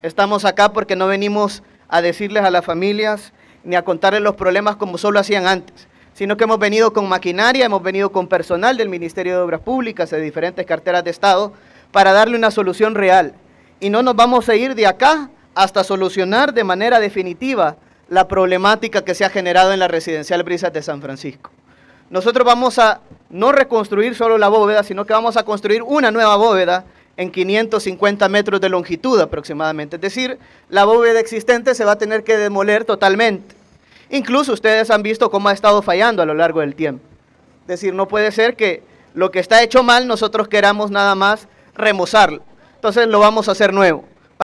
Estamos acá porque no venimos a decirles a las familias ni a contarles los problemas como solo hacían antes, sino que hemos venido con maquinaria, hemos venido con personal del Ministerio de Obras Públicas, de diferentes carteras de Estado, para darle una solución real. Y no nos vamos a ir de acá hasta solucionar de manera definitiva la problemática que se ha generado en la residencial Brisas de San Francisco. Nosotros vamos a no reconstruir solo la bóveda, sino que vamos a construir una nueva bóveda en 550 metros de longitud aproximadamente. Es decir, la bóveda existente se va a tener que demoler totalmente. Incluso ustedes han visto cómo ha estado fallando a lo largo del tiempo. Es decir, no puede ser que lo que está hecho mal nosotros queramos nada más remozarlo. Entonces lo vamos a hacer nuevo.